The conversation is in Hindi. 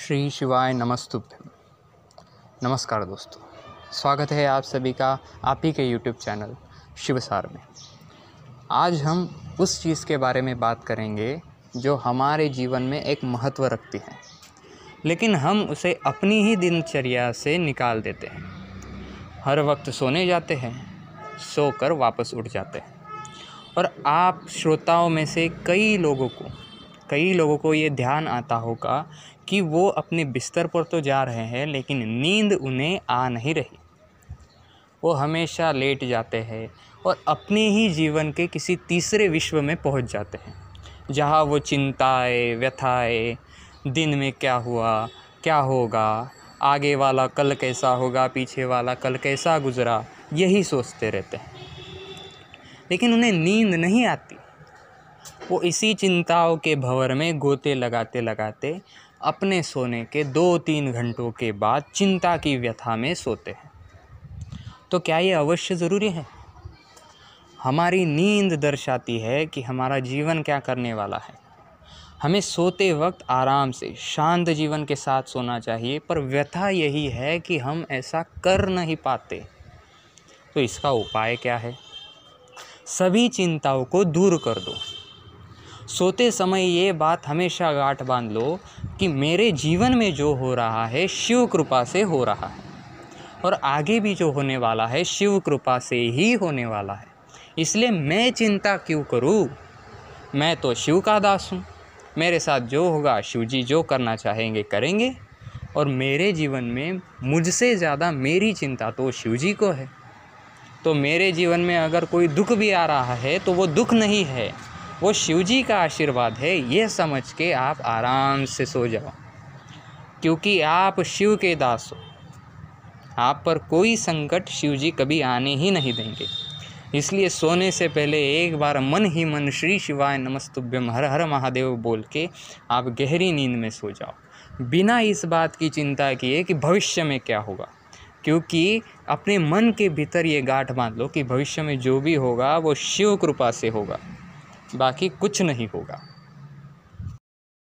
श्री शिवाय नमस्तुभ्यम नमस्कार दोस्तों स्वागत है आप सभी का आप ही के यूट्यूब चैनल शिवसार में आज हम उस चीज़ के बारे में बात करेंगे जो हमारे जीवन में एक महत्व रखती है लेकिन हम उसे अपनी ही दिनचर्या से निकाल देते हैं हर वक्त सोने जाते हैं सोकर वापस उठ जाते हैं और आप श्रोताओं में से कई लोगों को कई लोगों को ये ध्यान आता होगा कि वो अपने बिस्तर पर तो जा रहे हैं लेकिन नींद उन्हें आ नहीं रही वो हमेशा लेट जाते हैं और अपने ही जीवन के किसी तीसरे विश्व में पहुंच जाते हैं जहाँ वो चिंताएँ व्यथाएँ दिन में क्या हुआ क्या होगा आगे वाला कल कैसा होगा पीछे वाला कल कैसा गुजरा यही सोचते रहते हैं लेकिन उन्हें नींद नहीं आती वो इसी चिंताओं के भंवर में गोते लगाते लगाते अपने सोने के दो तीन घंटों के बाद चिंता की व्यथा में सोते हैं तो क्या ये अवश्य ज़रूरी है हमारी नींद दर्शाती है कि हमारा जीवन क्या करने वाला है हमें सोते वक्त आराम से शांत जीवन के साथ सोना चाहिए पर व्यथा यही है कि हम ऐसा कर नहीं पाते तो इसका उपाय क्या है सभी चिंताओं को दूर कर दो सोते समय ये बात हमेशा गांठ बांध लो कि मेरे जीवन में जो हो रहा है शिव कृपा से हो रहा है और आगे भी जो होने वाला है शिव कृपा से ही होने वाला है इसलिए मैं चिंता क्यों करूँ मैं तो शिव का दास हूँ मेरे साथ जो होगा शिव जी जो करना चाहेंगे करेंगे और मेरे जीवन में मुझसे ज़्यादा मेरी चिंता तो शिव जी को है तो मेरे जीवन में अगर कोई दुख भी आ रहा है तो वो दुख नहीं है वो शिव जी का आशीर्वाद है ये समझ के आप आराम से सो जाओ क्योंकि आप शिव के दास हो आप पर कोई संकट शिव जी कभी आने ही नहीं देंगे इसलिए सोने से पहले एक बार मन ही मन श्री शिवाय नमस्तुभ्यम हर हर महादेव बोल के आप गहरी नींद में सो जाओ बिना इस बात की चिंता किए कि भविष्य में क्या होगा क्योंकि अपने मन के भीतर ये गांठ बांध लो कि भविष्य में जो भी होगा वो शिव कृपा से होगा बाकी कुछ नहीं होगा